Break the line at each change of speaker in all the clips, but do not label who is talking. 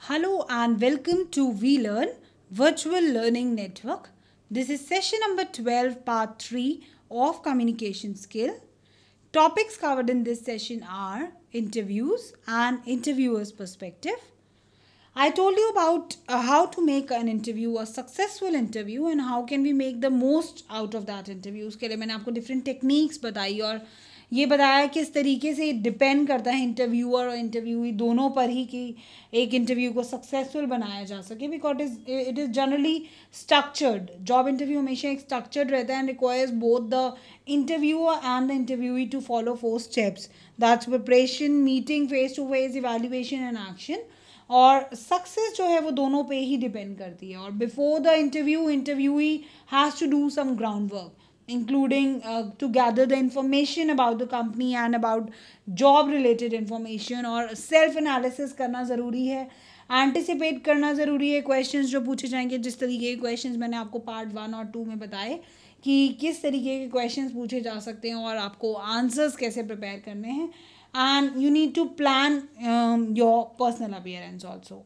Hello and welcome to VLearn Virtual Learning Network. This is session number 12 part 3 of communication skill. Topics covered in this session are interviews and interviewer's perspective. I told you about uh, how to make an interview a successful interview and how can we make the most out of that interview. I लिए मैंने आपको different techniques I your ये बताया किस तरीके से depend करता है इंटरव्यूअर और इंटरव्यू दोनों पर ही कि एक इंटरव्यू को सक्सेसफुल बनाया जा सके because is it is generally structured job interview हमेशा एक स्ट्रक्चर्ड रहता है and requires both the interviewer and the interview to follow four steps that's preparation meeting face to face evaluation and action और success जो है वो दोनों पे ही डिपेंड करती है और before the interview interview he has to do some ground work including uh, to gather the information about the company and about job related information और self analysis करना ज़रूरी है एंटिसिपेट करना ज़रूरी है क्वेश्चंस जो पूछे जाएंगे जिस तरीके के क्वेश्चंस मैंने आपको पार्ट वन और टू में बताए कि किस तरीके के क्वेश्चंस पूछे जा सकते हैं और आपको आंसर्स कैसे प्रिपेयर करने हैं and you need to plan your personal appearance also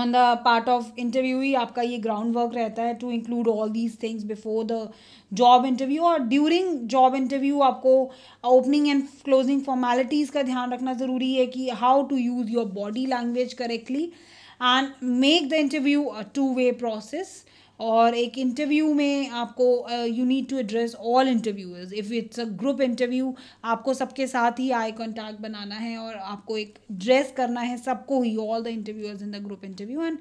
on the part of interview ही आपका ये ग्राउंड वर्क रहता है to include all these things before the job interview और ड्यूरिंग जॉब इंटरव्यू आपको ओपनिंग एंड क्लोजिंग फॉर्मेलिटीज़ का ध्यान रखना ज़रूरी है कि how to use your body language correctly and make the interview a two way process और एक इंटरव्यू में आपको you need to address all interviewers if it's a group interview आपको सबके साथ ही आई कॉन्टैक्ट बनाना है और आपको एक ड्रेस करना है सबको ही all the interviewers in the group interview and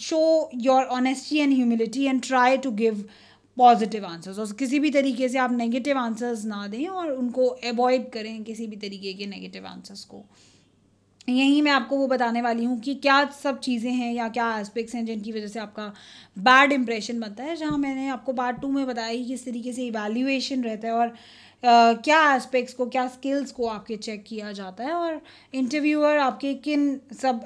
show your honesty and humility and try to give positive answers और किसी भी तरीके से आप नेगेटिव आंसर्स ना दें और उनको अवॉइड करें किसी भी तरीके के नेगेटिव आंसर्स को यहीं मैं आपको वो बताने वाली हूँ कि क्या सब चीज़ें हैं या क्या एस्पेक्ट्स हैं जिनकी वजह से आपका बैड इम्प्रेशन बनता है जहाँ मैंने आपको पार्ट टू में बताया कि किस तरीके से इवेल्यूएशन रहता है और क्या एस्पेक्ट्स को क्या स्किल्स को आपके चेक किया जाता है और इंटरव्यूअर आपके किन सब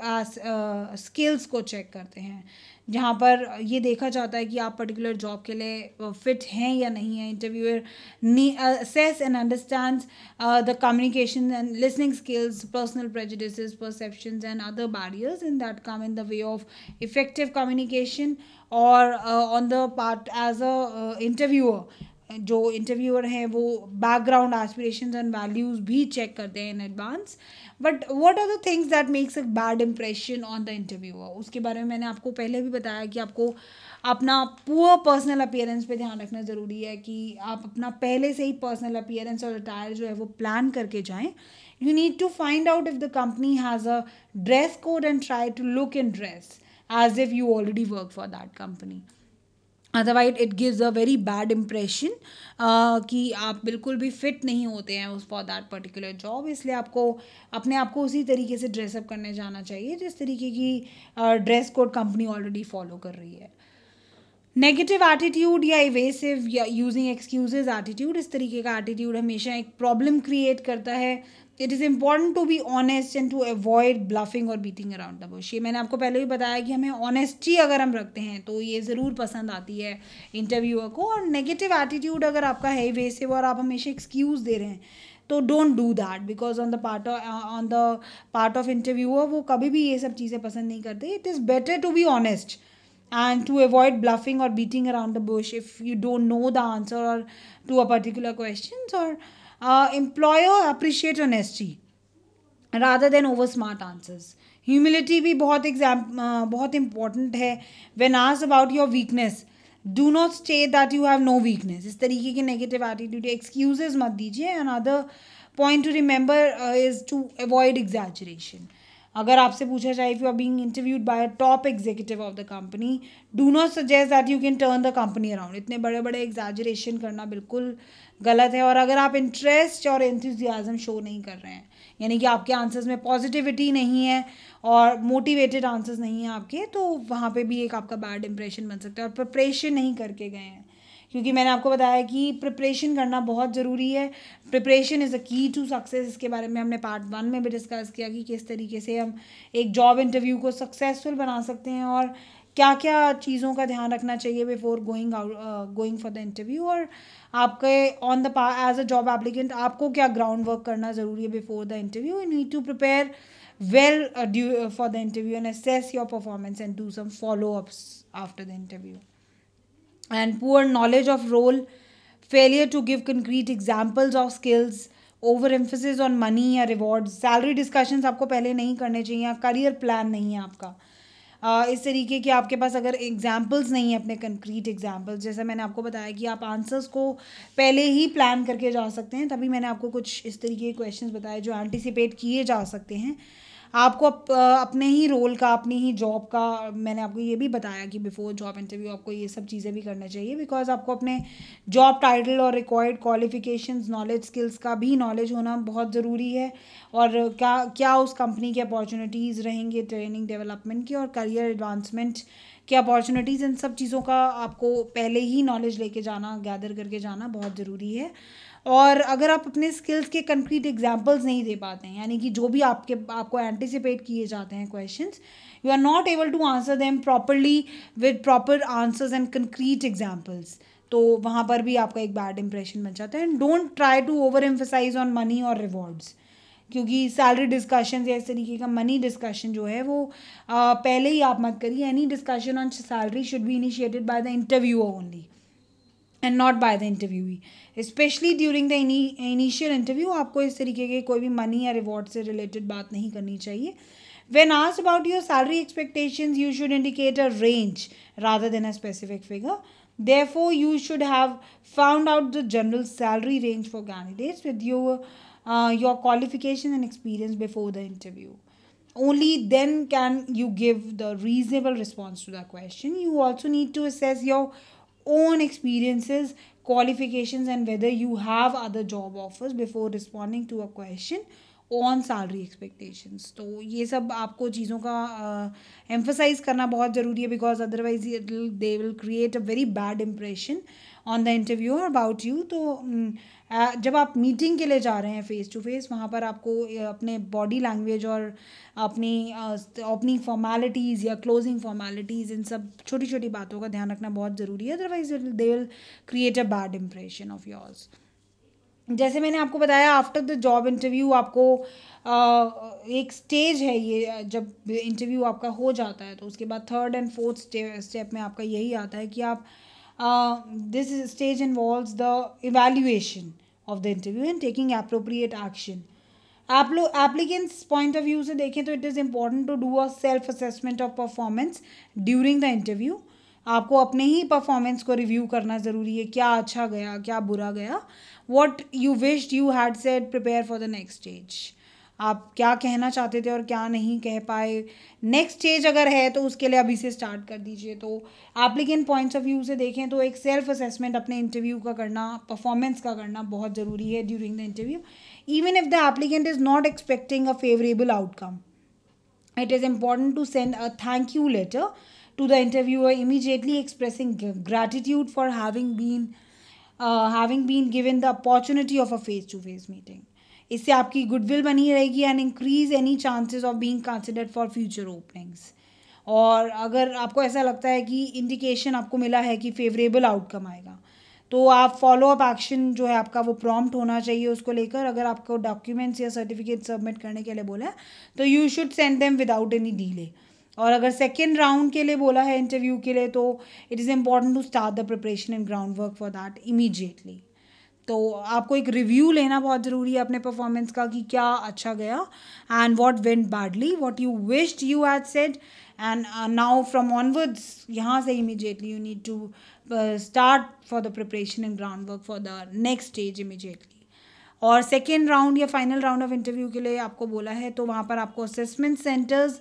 स्किल्स को चेक करते हैं जहाँ पर ये देखा जाता है कि आप पर्टिकुलर जॉब के लिए फिट हैं या नहीं हैं interviewer need and understand the communication and listening skills personal prejudice perception and other barriers in that come in the way of effective communication और on the part as a interviewer जो interviewer हैं वो background aspirations and values भी check करते हैं in advance but what are the things that makes a bad impression on the interviewer उसके बारे में मैंने आपको पहले भी बताया कि आपको अपना पुअर पर्सनल अपीयरेंस पे ध्यान रखना ज़रूरी है कि आप अपना पहले से ही पर्सनल अपीयरेंस और अटायर जो है वो प्लान करके जाएँ you need to find out if the company has a dress code and try to look in dress as if you already work for that company otherwise it gives a very bad impression कि आप बिल्कुल भी fit नहीं होते हैं उस for that particular job इसलिए आपको अपने आप को उसी तरीके से ड्रेसअप करने जाना चाहिए जिस तरीके की dress code company already follow कर रही है नेगेटिव एटीट्यूड या इवेसिव या यूजिंग एक्सक्यूजेज एटीट्यूड इस तरीके का एटीट्यूड हमेशा एक प्रॉब्लम क्रिएट करता है it is important to be honest and to avoid bluffing और बीटिंग अराउंड द बुश ये मैंने आपको पहले भी बताया कि हमें ऑनेस्टी अगर हम रखते हैं तो ये ज़रूर पसंद आती है इंटरव्यूअर को और नेगेटिव एटीट्यूड अगर आपका है वे से और आप हमेशा एक्सक्यूज़ दे रहे हैं तो don't do that because on the part on the part of interviewer वो कभी भी ये सब चीज़ें पसंद नहीं करते it is better to be honest and to avoid bluffing और beating around the bush if you don't know the answer और टू अ पर्टिकुलर क्वेश्चन और uh, employer appreciate rather than over smart answers humility भी बहुत एग्जाम uh, बहुत important है when आज about your weakness do not stay that you have no weakness इस तरीके के नेगेटिव एटीट्यूड एक्सक्यूजेज मत दीजिए and other point to remember is to avoid exaggeration अगर आपसे पूछा जाए if you are being interviewed by a top executive of the company do not suggest that you can turn the company around इतने बड़े बड़े exaggeration करना बिल्कुल गलत है और अगर आप इंटरेस्ट और इंथ्यूजियाज़म शो नहीं कर रहे हैं यानी कि आपके आंसर्स में पॉजिटिविटी नहीं है और मोटिवेटेड आंसर्स नहीं है आपके तो वहाँ पे भी एक आपका बैड इंप्रेशन बन सकता है और प्रिपरेशन नहीं करके गए हैं क्योंकि मैंने आपको बताया कि प्रिपरेशन करना बहुत ज़रूरी है प्रिपरेशन इज़ अ की टू सक्सेस इसके बारे में हमने पार्ट वन में भी डिस्कस किया कि किस तरीके से हम एक जॉब इंटरव्यू को सक्सेसफुल बना सकते हैं और क्या क्या चीज़ों का ध्यान रखना चाहिए before going out going for the interview और आपके on the as a job applicant आपको क्या ग्राउंड वर्क करना ज़रूरी है before the interview you need to prepare well due for the interview and assess your performance and do some follow ups after the interview and poor knowledge of role failure to give concrete examples of skills over emphasis on money या reward salary discussions आपको पहले नहीं करने चाहिए career plan नहीं है आपका uh, इस तरीके के आपके पास अगर एग्जाम्पल्स नहीं है अपने कंक्रीट एग्जाम्पल्स जैसे मैंने आपको बताया कि आप आंसर्स को पहले ही प्लान करके जा सकते हैं तभी मैंने आपको कुछ इस तरीके के क्वेश्चन बताए जो एंटिसिपेट किए जा सकते हैं आपको अप, अपने ही रोल का अपनी ही जॉब का मैंने आपको ये भी बताया कि बिफोर जॉब इंटरव्यू आपको ये सब चीज़ें भी करना चाहिए बिकॉज आपको अपने जॉब टाइटल और रिक्वायर्ड क्वालिफिकेशन नॉलेज स्किल्स का भी नॉलेज होना बहुत ज़रूरी है और क्या क्या उस कंपनी की अपॉर्चुनिटीज़ रहेंगे ट्रेनिंग डेवलपमेंट की और करियर एडवांसमेंट के अपॉर्चुनिटीज़ इन सब चीज़ों का आपको पहले ही नॉलेज लेके जाना गैदर करके जाना बहुत ज़रूरी है और अगर आप अपने स्किल्स के कंक्रीट एग्जाम्पल्स नहीं दे पाते हैं यानी कि जो भी आपके आपको एंटिसिपेट किए जाते हैं question you are not able to answer them properly with proper answers and concrete examples तो वहाँ पर भी आपका एक बैड इंप्रेशन बन जाता है and don't try to over emphasize on money और रिवॉर्ड्स क्योंकि सैलरी डिस्कशन या इस तरीके का मनी डिस्कशन जो है वो आ, पहले ही आप मत करिए any discussion on salary should be initiated by the interview only and not by the interviewee specially during the initial interview आपको इस तरीके के कोई भी मनी या रिवॉर्ड से रिलेटेड बात नहीं करनी चाहिए when asked about your salary expectations you should indicate a range rather than a specific figure therefore you should have found out the general salary range for candidates with your uh, your qualification and experience before the interview only then can you give the reasonable response to the question you also need to assess your own experiences qualifications and whether you have other job offers before responding to a question on salary expectations तो ये सब आपको चीज़ों का emphasise uh, करना बहुत ज़रूरी है because otherwise they will create a very bad impression on the interview about you तो mm, जब आप मीटिंग के लिए जा रहे हैं फ़ेस टू फेस वहाँ पर आपको अपने बॉडी लैंग्वेज और अपनी ओपनिंग फॉर्मेलिटीज़ या क्लोजिंग फॉर्मेलिटीज़ इन सब छोटी छोटी बातों का ध्यान रखना बहुत ज़रूरी है otherwise they will create a bad impression of yours जैसे मैंने आपको बताया आफ्टर द जॉब इंटरव्यू आपको आ, एक स्टेज है ये जब इंटरव्यू आपका हो जाता है तो उसके बाद थर्ड एंड फोर्थ स्टेप में आपका यही आता है कि आप uh, this stage involves the evaluation of the interview and taking appropriate action applicants point of view se देखें तो it is important to do a self assessment of performance during the interview आपको अपने ही performance को review करना ज़रूरी है क्या अच्छा गया क्या बुरा गया what you wished you had said prepare for the next stage आप क्या कहना चाहते थे और क्या नहीं कह पाए नेक्स्ट स्टेज अगर है तो उसके लिए अभी से स्टार्ट कर दीजिए तो एप्लीकेंट पॉइंट्स ऑफ व्यू से देखें तो एक सेल्फ असेसमेंट अपने इंटरव्यू का करना परफॉर्मेंस का करना बहुत ज़रूरी है during the interview even if the applicant is not expecting a favourable outcome it is important to send a thank you letter to the interview immediately expressing gratitude for having been having been given the opportunity of a face to face meeting इससे आपकी गुडविल बनी रहेगी and increase any chances of being considered for future openings और अगर आपको ऐसा लगता है कि इंडिकेशन आपको मिला है कि फेवरेबल आउटकम आएगा तो आप फॉलो अप एक्शन जो है आपका वो प्रॉम्प्ट होना चाहिए उसको लेकर अगर आपको डॉक्यूमेंट्स या सर्टिफिकेट सबमिट करने के लिए बोला है तो you should send them without any delay और अगर सेकेंड राउंड के लिए बोला है इंटरव्यू के लिए तो it is important to start the preparation and ground work for that immediately तो आपको एक रिव्यू लेना बहुत ज़रूरी है अपने परफॉर्मेंस का कि क्या अच्छा गया and what went badly what you wished you had said and now from onwards यहाँ से immediately you need to start for the preparation and ground work for the next stage immediately और second round या final round of interview के लिए आपको बोला है तो वहाँ पर आपको असेसमेंट सेंटर्स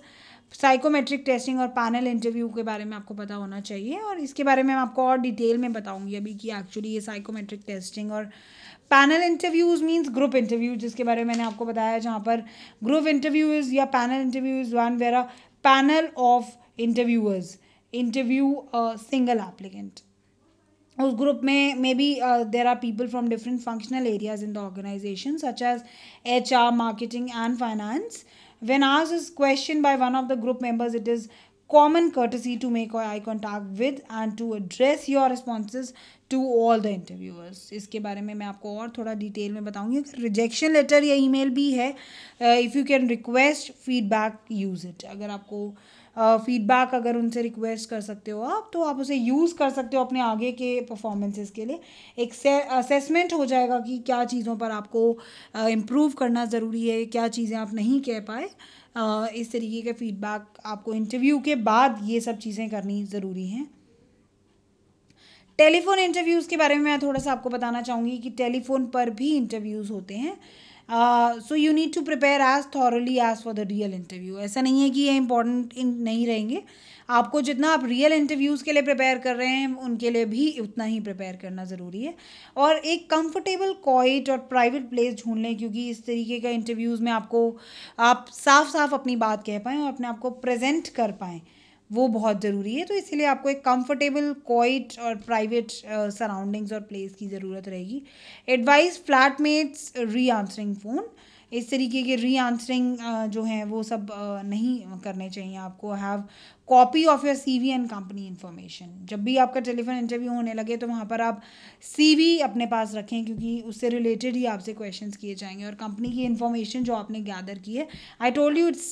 साइकोमेट्रिक टेस्टिंग और पैनल इंटरव्यू के बारे में आपको पता होना चाहिए और इसके बारे में मैं आपको और डिटेल में बताऊंगी अभी कि एक्चुअली ये साइकोमेट्रिक टेस्टिंग और panel interviews means group interview जिसके बारे में मैंने आपको बताया जहाँ पर ग्रुप इंटरव्यूज़ या panel interviews one where a panel of interviewers interview single applicant उस ग्रुप में may be there are people from different functional areas in the organisation such as H R marketing and finance when asked this question by one of the group members it is common courtesy to make eye contact with and to address your responses to all the interviewers iske bare mein main aapko aur thoda detail mein bataungi rejection letter ya email bhi hai uh, if you can request feedback use it agar aapko feedback अगर उनसे request कर सकते हो आप तो आप उसे use कर सकते हो अपने आगे के परफॉर्मेंसेस के लिए एक असेसमेंट हो जाएगा कि क्या चीज़ों पर आपको इम्प्रूव करना ज़रूरी है क्या चीज़ें आप नहीं कह पाए इस तरीके के फीडबैक आपको इंटरव्यू के बाद ये सब चीज़ें करनी ज़रूरी हैं टेलीफ़ोन इंटरव्यूज़ के बारे में मैं थोड़ा सा आपको बताना चाहूँगी कि टेलीफ़ोन पर भी इंटरव्यूज़ होते हैं so you need to prepare as thoroughly as for the real interview ऐसा नहीं है कि ये इंपॉर्टेंट नहीं रहेंगे आपको जितना आप रियल इंटरव्यूज़ के लिए प्रिपेयर कर रहे हैं उनके लिए भी उतना ही प्रिपेयर करना ज़रूरी है और एक कंफर्टेबल क्वाइट और प्राइवेट प्लेस ढूंढ लें क्योंकि इस तरीके का इंटरव्यूज़ में आपको आप साफ साफ अपनी बात कह पाएँ और अपने आप को प्रेजेंट कर पाएँ वो बहुत ज़रूरी है तो इसीलिए आपको एक कंफर्टेबल क्वाइट और प्राइवेट सराउंडिंग्स uh, और प्लेस की ज़रूरत रहेगी advice flatmates re answering phone इस तरीके के री आंसरिंग जो हैं वो सब नहीं करने चाहिए आपको have copy of your C V and company information जब भी आपका टेलीफोन इंटरव्यू होने लगे तो वहाँ पर आप सी वी अपने पास रखें क्योंकि उससे रिलेटेड ही आपसे क्वेश्चन किए जाएंगे और कंपनी की इन्फॉर्मेशन जो आपने गैदर की है I told you it's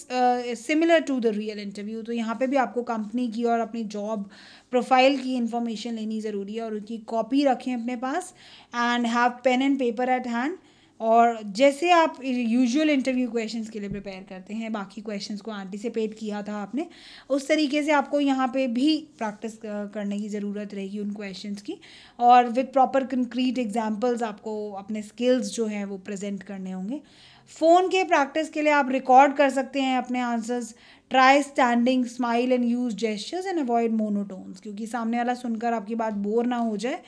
similar to the real interview तो यहाँ पर भी आपको कंपनी की और अपनी जॉब प्रोफाइल की इन्फॉर्मेशन लेनी ज़रूरी है और उनकी कॉपी रखें अपने पास and have pen and paper at hand और जैसे आप यूजुअल इंटरव्यू क्वेश्चंस के लिए प्रिपेयर करते हैं बाकी क्वेश्चंस को एंटिसिपेट किया था आपने उस तरीके से आपको यहाँ पे भी प्रैक्टिस करने की ज़रूरत रहेगी उन क्वेश्चंस की और विद प्रॉपर कंक्रीट एग्जांपल्स आपको अपने स्किल्स जो हैं वो प्रेजेंट करने होंगे फ़ोन के प्रैक्टिस के लिए आप रिकॉर्ड कर सकते हैं अपने answers try standing smile and use gestures and avoid monotones क्योंकि सामने वाला सुनकर आपकी बात बोर ना हो जाए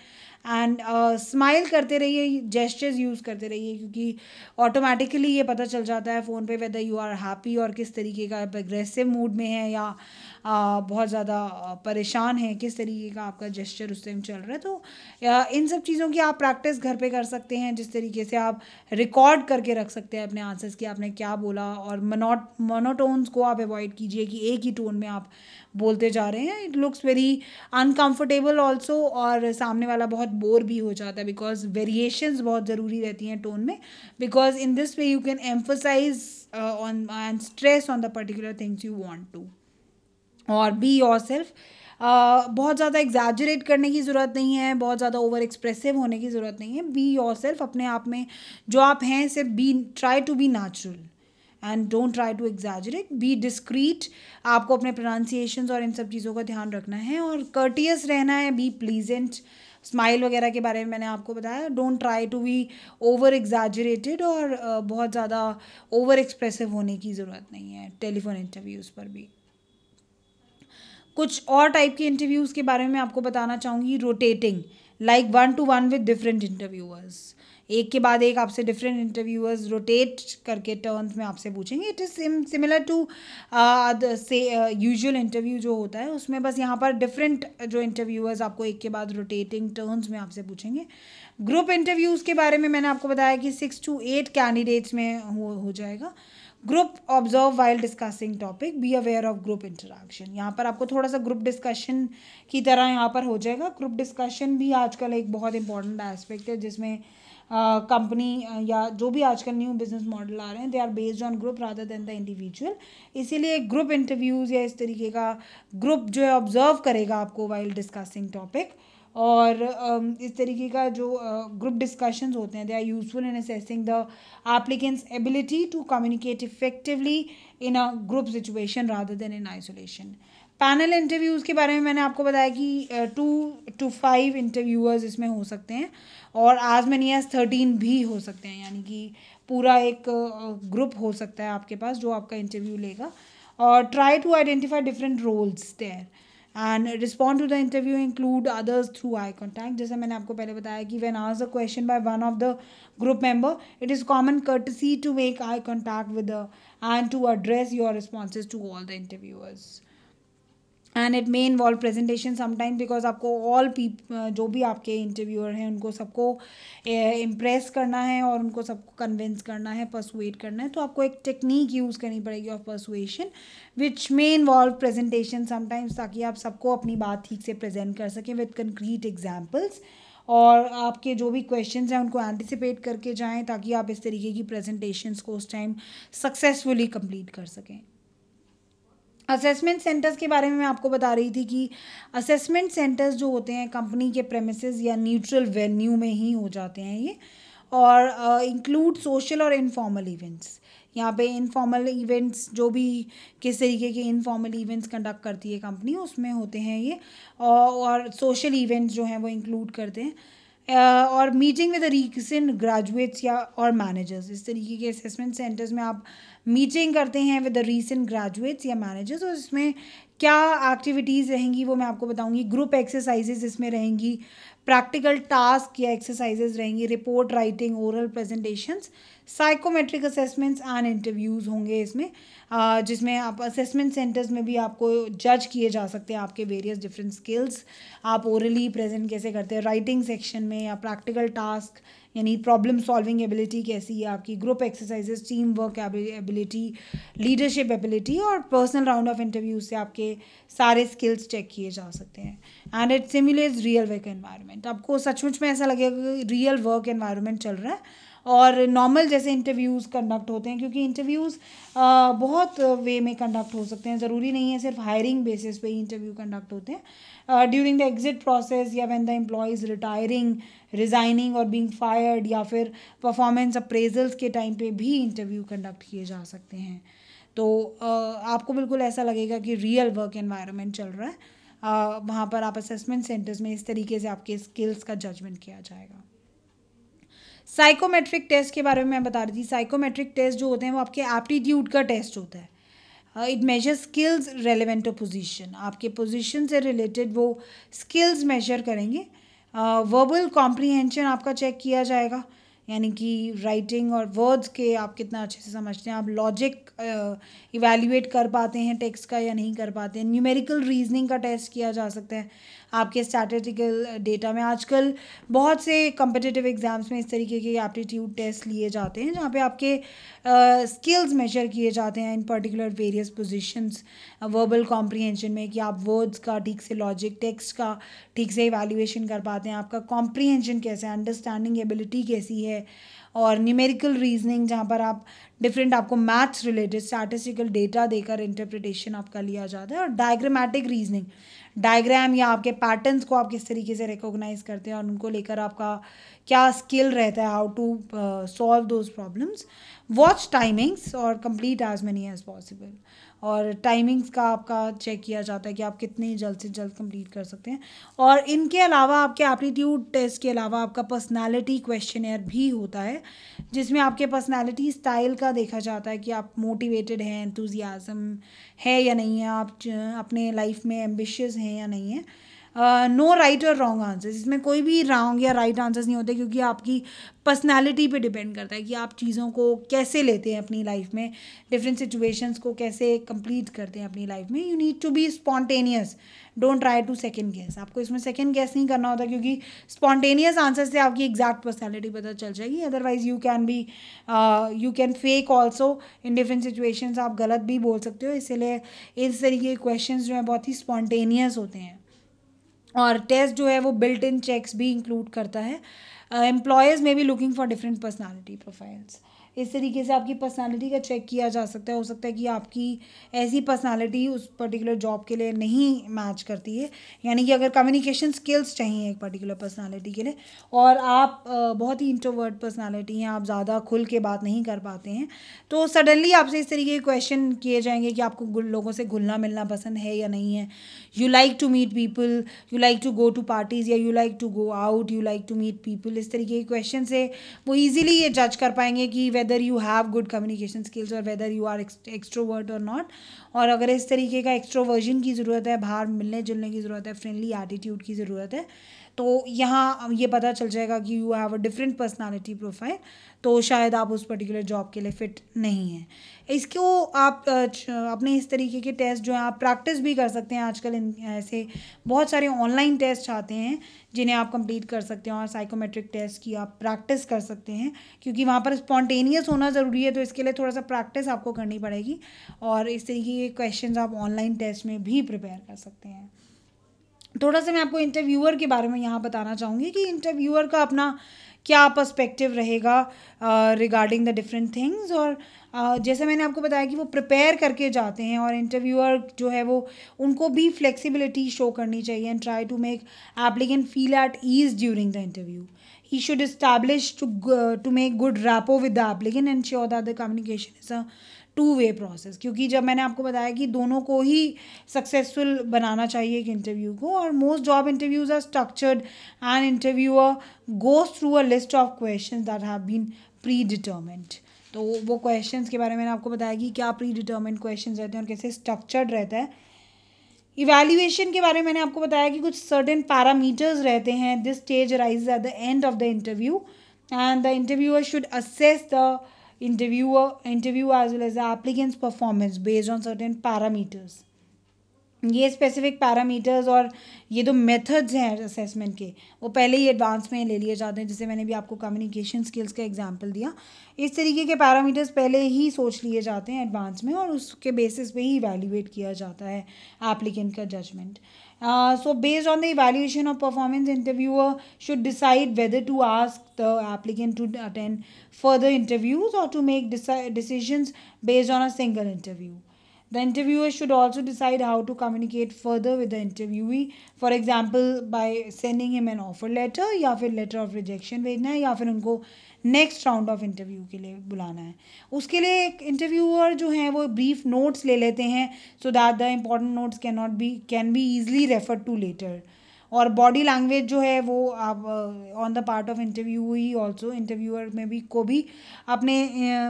एंड स्माइल uh, करते रहिए जेस्टर्स यूज़ करते रहिए क्योंकि ऑटोमेटिकली ये पता चल जाता है फ़ोन पे वेदर यू आर हैप्पी और किस तरीके का एग्रेसिव मूड में है या बहुत ज़्यादा परेशान हैं किस तरीके का आपका जेस्चर उस टाइम चल रहा है तो इन सब चीज़ों की आप प्रैक्टिस घर पे कर सकते हैं जिस तरीके से आप रिकॉर्ड करके रख सकते हैं अपने आंसर्स की आपने क्या बोला और मनोट मोनोटोन्स को आप अवॉइड कीजिए कि एक ही टोन में आप बोलते जा रहे हैं it looks very uncomfortable also और सामने वाला बहुत बोर भी हो जाता है बिकॉज वेरिएशंस बहुत ज़रूरी रहती हैं टोन में because in this way you can emphasize on and stress on the particular things you want to और बी योर सेल्फ बहुत ज़्यादा एग्जैजरेट करने की ज़रूरत नहीं है बहुत ज़्यादा ओवर एक्सप्रेसिव होने की ज़रूरत नहीं है बी योर सेल्फ अपने आप में जो आप हैं सिर्फ be try to be natural and don't try to exaggerate be discreet आपको अपने प्रोनाउंसिएशन और इन सब चीज़ों का ध्यान रखना है और कर्टियस रहना है बी प्लीजेंट स्माइल वगैरह के बारे में मैंने आपको बताया don't try to be over exaggerated और uh, बहुत ज़्यादा ओवर एक्सप्रेसिव होने की ज़रूरत नहीं है टेलीफोन इंटरव्यूज़ पर भी कुछ और टाइप के इंटरव्यूज़ के बारे में आपको बताना चाहूँगी rotating like one to one with different interviewers एक के बाद एक आपसे डिफरेंट इंटरव्यूअर्स रोटेट करके टर्न्स में आपसे पूछेंगे it is sim similar to say usual interview जो होता है उसमें बस यहाँ पर डिफरेंट जो इंटरव्यूअर्स आपको एक के बाद रोटेटिंग टर्न्स में आपसे पूछेंगे ग्रुप इंटरव्यूज़ के बारे में मैंने आपको बताया कि सिक्स टू एट कैंडिडेट्स में हो हो जाएगा group observe while discussing topic be aware of group interaction यहाँ पर आपको थोड़ा सा ग्रुप डिस्कशन की तरह यहाँ पर हो जाएगा ग्रुप डिस्कशन भी आजकल एक बहुत इंपॉर्टेंट एस्पेक्ट है जिसमें कंपनी uh, uh, या जो भी आजकल न्यू बिजनेस मॉडल आ रहे हैं they are based on group rather than the individual इसीलिए ग्रुप इंटरव्यूज़ या इस तरीके का ग्रुप जो है ऑब्जर्व करेगा आपको वाइल डिस्कसिंग टॉपिक और इस तरीके का जो ग्रुप डिस्कशंस होते हैं they are useful in assessing the applicant's ability to communicate effectively in a group situation rather than in isolation panel interviews के बारे में मैंने आपको बताया कि टू टू फाइव इंटरव्यूअर्स इसमें हो सकते हैं और आज में एज थर्टीन भी हो सकते हैं यानी कि पूरा एक ग्रुप हो सकता है आपके पास जो आपका इंटरव्यू लेगा और try to identify different roles there and respond to the interview include others through eye contact जैसे मैंने आपको पहले बताया कि when asked a question by one of the group member it is common courtesy to make eye contact with the and to address your responses to all the interviewers and it may involve presentation sometime because आपको all people जो भी आपके interviewer हैं उनको सबको impress करना है और उनको सबको कन्विंस करना है परसुएट करना है तो आपको एक टेक्निक यूज़ करनी पड़ेगी of persuasion which may involve presentation sometimes ताकि आप सबको अपनी बात ठीक से प्रेजेंट कर सकें विथ कंक्रीट एग्जाम्पल्स और आपके जो भी क्वेश्चन हैं उनको एंटिसिपेट करके जाएँ ताकि आप इस तरीके की प्रेजेंटेशंस को उस टाइम सक्सेसफुली कंप्लीट कर सकें असेसमेंट सेंटर्स के बारे में मैं आपको बता रही थी कि असेसमेंट सेंटर्स जो होते हैं कंपनी के प्रेमिसेस या न्यूट्रल वेन्यू में ही हो जाते हैं ये और इंक्लूड सोशल और इनफॉर्मल इवेंट्स यहाँ पे इनफॉर्मल इवेंट्स जो भी किस तरीके के इनफॉर्मल इवेंट्स कंडक्ट करती है कंपनी उसमें होते हैं ये और सोशल इवेंट्स जो हैं वो इंक्लूड करते हैं Uh, और मीटिंग विद रीसेंट ग्रेजुएट्स या और मैनेजर्स इस तरीके के असेसमेंट सेंटर्स में आप मीटिंग करते हैं विद रीसेंट ग्रेजुएट्स या मैनेजर्स और इसमें क्या एक्टिविटीज़ रहेंगी वो मैं आपको बताऊंगी ग्रुप एक्सरसाइजेज इसमें रहेंगी प्रैक्टिकल टास्क या एक्सरसाइजेज रहेंगी report writing oral presentations psychometric assessments and interviews होंगे इसमें जिसमें आप असेसमेंट सेंटर्स में भी आपको जज किए जा सकते हैं आपके वेरियस डिफरेंट स्किल्स आप ओरली प्रेजेंट कैसे करते हैं राइटिंग सेक्शन में या प्रैक्टिकल टास्क यानी प्रॉब्लम सॉल्विंग एबिलिटी कैसी है आपकी group exercises team work ability leadership ability और पर्सनल राउंड ऑफ इंटरव्यू से आपके सारे स्किल्स चेक किए जा सकते हैं and it simulates real work environment आपको सचमुच में ऐसा लगेगा कि रियल वर्क एनवायरनमेंट चल रहा है और नॉर्मल जैसे इंटरव्यूज़ कंडक्ट होते हैं क्योंकि इंटरव्यूज़ बहुत वे में कंडक्ट हो सकते हैं ज़रूरी नहीं है सिर्फ हायरिंग बेसिस पे ही इंटरव्यू कंडक्ट होते हैं ड्यूरिंग द एग्जिट प्रोसेस या when the employees retiring resigning और बींग फायर्ड या फिर परफॉर्मेंस अप्रेजल्स के टाइम पे भी इंटरव्यू कंडक्ट किए जा सकते हैं तो आपको बिल्कुल ऐसा लगेगा कि रियल वर्क इन्वायरमेंट चल रहा है वहाँ पर आप असेसमेंट सेंटर्स में इस तरीके से आपके स्किल्स का जजमेंट किया जाएगा साइकोमेट्रिक टेस्ट के बारे में मैं बता रही थी साइकोमेट्रिक टेस्ट जो होते हैं वो आपके एप्टीट्यूड का टेस्ट होता है it measure skills relevant to position आपके पोजिशन से रिलेटेड वो स्किल्स मेजर करेंगे वर्बल uh, कॉम्प्रीहेंशन आपका चेक किया जाएगा यानी कि राइटिंग और वर्ड्स के आप कितना अच्छे से समझते हैं आप लॉजिक इवेल्यूएट uh, कर पाते हैं टेक्स्ट का या नहीं कर पाते हैं न्यूमेरिकल रीजनिंग का टेस्ट किया जा सकता है आपके स्टैटिटिकल डेटा uh, में आजकल बहुत से कंपिटिटिव एग्ज़ाम्स में इस तरीके के एप्टीट्यूड टेस्ट लिए जाते हैं जहाँ पे आपके स्किल्स uh, मेजर किए जाते हैं in particular various positions verbal comprehension में कि आप वर्ड्स का ठीक से लॉजिक टेक्स्ट का ठीक से इवेल्यूएशन कर पाते हैं आपका कॉम्प्रीहेंशन कैसे है अंडरस्टैंडिंग एबिलिटी कैसी है और न्यूमेरिकल रीजनिंग जहाँ पर आप डिफरेंट आपको मैथ्स रिलेटेड स्टैटिस्टिकल डेटा देकर इंटरप्रिटेशन आपका लिया जाता है और डायग्रामेटिक रीजनिंग डायग्राम या आपके पैटर्न्स को आप किस तरीके से रिकोगनाइज़ करते हैं और उनको लेकर आपका क्या स्किल रहता है how to solve those problems watch timings और complete as many as possible और टाइमिंग्स का आपका चेक किया जाता है कि आप कितनी जल्द से जल्द कंप्लीट कर सकते हैं और इनके अलावा आपके एप्टीट्यूड टेस्ट के अलावा आपका पर्सनालिटी क्वेश्चन भी होता है जिसमें आपके पर्सनालिटी स्टाइल का देखा जाता है कि आप मोटिवेटेड हैं इंतुजियाज़म है या नहीं है आप अपने लाइफ में एम्बिशियस हैं या नहीं है नो राइट और रॉन्ग आंसर्स इसमें कोई भी रॉन्ग या राइट right आंसर्स नहीं होते क्योंकि आपकी पर्सनैलिटी पे डिपेंड करता है कि आप चीज़ों को कैसे लेते हैं अपनी लाइफ में डिफरेंट सिचुएशंस को कैसे कंप्लीट करते हैं अपनी लाइफ में you need to be spontaneous don't try to second guess आपको इसमें सेकेंड गैस नहीं करना होता क्योंकि स्पॉन्टेनियस आंसर से आपकी एग्जैक्ट पर्सनैलिटी पता चल जाएगी otherwise you can be you can fake also in different situations आप गलत भी बोल सकते हो इसलिए इस तरीके के क्वेश्चन जो हैं बहुत ही स्पॉन्टेनियस होते हैं और टेस्ट जो है वो बिल्ट इन चेक्स भी इंक्लूड करता है एम्प्लॉयज़ में भी looking for different personality profiles इस तरीके से आपकी पर्सनालिटी का चेक किया जा सकता है हो सकता है कि आपकी ऐसी पर्सनालिटी उस पर्टिकुलर जॉब के लिए नहीं मैच करती है यानी कि अगर कम्युनिकेशन स्किल्स चाहिए एक पर्टिकुलर पर्सनालिटी के लिए और आप बहुत ही इंट्रोवर्ट पर्सनालिटी हैं आप ज़्यादा खुल के बात नहीं कर पाते हैं तो सडनली आपसे इस तरीके के क्वेश्चन किए जाएंगे कि आपको लोगों से घुलना मिलना पसंद है या नहीं है you like to meet people you like to go to parties या you like to go out you like to meet people इस तरीके के क्वेश्चन से वो ईजिली ये जज कर पाएंगे कि whether whether you have good communication skills और वेदर यू आर एक्स्ट्रोवर्ट और नॉट और अगर इस तरीके का एक्स्ट्रोवर्जन की ज़रूरत है बाहर मिलने जुलने की ज़रूरत है फ्रेंडली एटीट्यूड की ज़रूरत है तो यहाँ ये पता चल जाएगा कि you have a different personality profile तो शायद आप उस पर्टिकुलर जॉब के लिए फ़िट नहीं हैं इसको आप अपने इस तरीके के टेस्ट जो हैं आप प्रैक्टिस भी कर सकते हैं आजकल ऐसे बहुत सारे ऑनलाइन टेस्ट आते हैं जिन्हें आप कंप्लीट कर सकते हैं और साइकोमेट्रिक टेस्ट की आप प्रैक्टिस कर सकते हैं क्योंकि वहाँ पर स्पॉन्टेनियस होना ज़रूरी है तो इसके लिए थोड़ा सा प्रैक्टिस आपको करनी पड़ेगी और इस तरीके के क्वेश्चन आप ऑनलाइन टेस्ट में भी प्रिपेयर कर सकते हैं थोड़ा सा मैं आपको इंटरव्यूअर के बारे में यहाँ बताना चाहूँगी कि इंटरव्यूअर का अपना क्या पर्सपेक्टिव रहेगा रिगार्डिंग द डिफरेंट थिंग्स और जैसे मैंने आपको बताया कि वो प्रिपेयर करके जाते हैं और इंटरव्यूअर जो है वो उनको भी फ्लेक्सिबिलिटी शो करनी चाहिए and try to make applicant feel at ease during the interview he should establish to to make good rapport with the applicant and sure that the communication is a two way process क्योंकि जब मैंने आपको बताया कि दोनों को ही successful बनाना चाहिए एक इंटरव्यू को और most job interviews are structured and interviewer goes through a list of question that have been predetermined तो वो क्वेश्चन के बारे में मैंने आपको बताया कि क्या प्री डिटर्मेंट क्वेश्चन रहते हैं और कैसे स्ट्रक्चर्ड रहता है इवेल्युएशन के बारे में मैंने आपको बताया कि कुछ सर्टेन पैरामीटर्स रहते हैं this stage rise at the end of the interview and the interviewer should assess the interviewer interview as well as the applicant's performance based on certain parameters ये स्पेसिफिक पैरामीटर्स और ये जो methods हैं assessment के वो पहले ही advance में ले लिए जाते हैं जैसे मैंने भी आपको कम्युनिकेशन स्किल्स का एग्जांपल दिया इस तरीके के पैरामीटर्स पहले ही सोच लिए जाते हैं एडवांस में और उसके बेसिस पे ही इवेल्यूएट किया जाता है एप्लीकेंट का judgment Uh, so based on the evaluation of performance, interviewer should decide whether to ask the applicant to attend further interviews or to make deci decisions based on a single interview. The interviewer should also decide how to communicate further with the interviewee. For example, by sending him an offer letter या a letter of rejection भेजना है या फिर next round of interview के लिए बुलाना है उसके लिए एक इंटरव्यूअर जो है वो ब्रीफ नोट्स ले लेते हैं so that the important notes can not be can be easily refer to later और बॉडी लैंग्वेज जो है वो आप on the part of interview he also interviewer में भी को भी अपने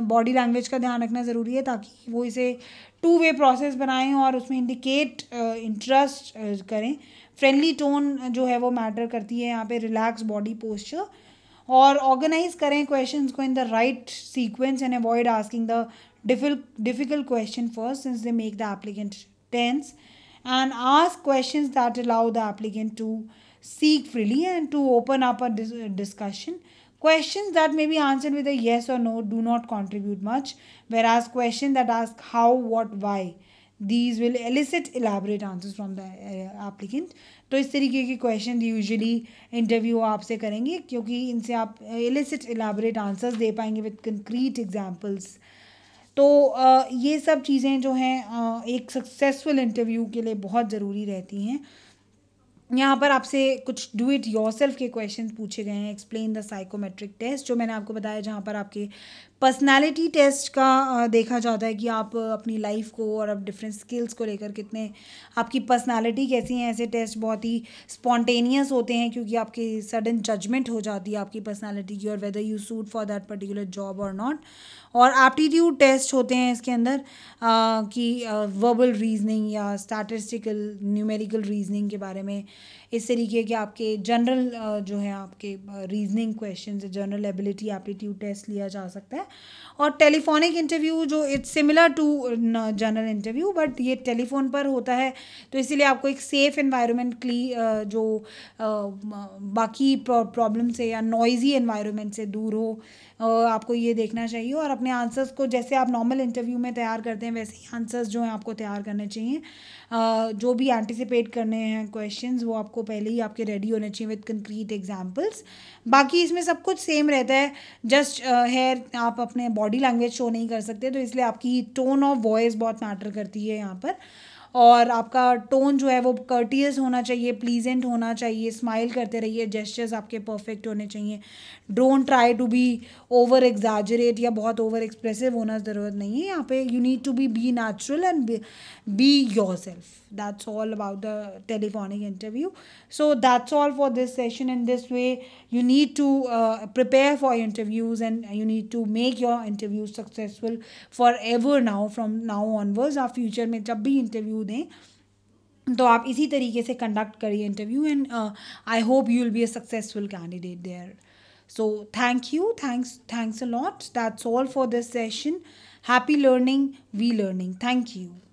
बॉडी uh, लैंग्वेज का ध्यान रखना ज़रूरी है ताकि वो इसे टू वे प्रोसेस बनाएं और उसमें इंडिकेट इंटरेस्ट uh, uh, करें फ्रेंडली टोन जो है वो मैटर करती है यहाँ पे relax body posture Or organize करें questions in the right sequence and avoid asking the the difficult question first since they make the applicant tense and ask questions that allow the applicant to seek freely and to open up a discussion questions that may be answered with a yes or no do not contribute much whereas questions that ask how what why these will elicit elaborate answer from the applicant तो इस तरीके के question usually interview आपसे करेंगे क्योंकि इनसे आप elicit elaborate answers दे पाएंगे विद कंक्रीट एग्जाम्पल्स तो uh, ये सब चीज़ें जो हैं uh, एक सक्सेसफुल इंटरव्यू के लिए बहुत ज़रूरी रहती हैं यहाँ पर आपसे कुछ डू इट योर के क्वेश्चन पूछे गए हैं एक्सप्लेन द साइकोमेट्रिक टेस्ट जो मैंने आपको बताया जहाँ पर आपके पर्सनालिटी टेस्ट का देखा जाता है कि आप अपनी लाइफ को और अब डिफरेंट स्किल्स को लेकर कितने आपकी पर्सनालिटी कैसी है ऐसे टेस्ट बहुत ही स्पॉन्टेनियस होते हैं क्योंकि आपकी सडन जजमेंट हो जाती है आपकी पर्सनालिटी की और whether you suit for that particular job or not और एप्टीट्यूड टेस्ट होते हैं इसके अंदर आ, कि वर्बल रीजनिंग या स्टैटिस्टिकल न्यूमेरिकल रीजनिंग के बारे में इस तरीके के आपके जनरल जो है आपके reasoning question general ability aptitude test लिया जा सकता है और टेलीफोनिक इंटरव्यू जो it's similar to general interview but ये टेलीफोन पर होता है तो इसीलिए आपको एक सेफ़ इन्वायरमेंट क्ली जो बाकी प्रॉब्लम से या नॉइज़ी इन्वायरमेंट से दूर हो आपको ये देखना चाहिए और अपने आंसर्स को जैसे आप नॉर्मल इंटरव्यू में तैयार करते हैं वैसे ही आंसर्स जो हैं आपको तैयार करने चाहिए जो भी एंटिसिपेट करने हैं क्वेश्चन वो आपको पहले ही आपके रेडी होने चाहिए विद कंक्रीट एग्जाम्पल्स बाकी इसमें सब कुछ सेम रहता है जस्ट हेयर आप अपने बॉडी लैंग्वेज शो नहीं कर सकते तो इसलिए आपकी टोन ऑफ वॉइस बहुत मैटर करती है यहाँ पर और आपका टोन जो है वो कर्टियस होना चाहिए प्लीजेंट होना चाहिए स्माइल करते रहिए जेस्चर्स आपके परफेक्ट होने चाहिए don't try to be over exaggerate या बहुत ओवर एक्सप्रेसिव होना ज़रूरत नहीं है यहाँ पे you need to be be natural and be yourself that's all about the telephonic interview so that's all for this session in this way you need to prepare for interviews and you need to make your interview successful forever now from now onwards आप future में जब भी interview review दें तो आप इसी तरीके से कंडक्ट करिए interview and I hope you will be a successful candidate there so thank you thanks thanks a lot that's all for this session happy learning we learning thank you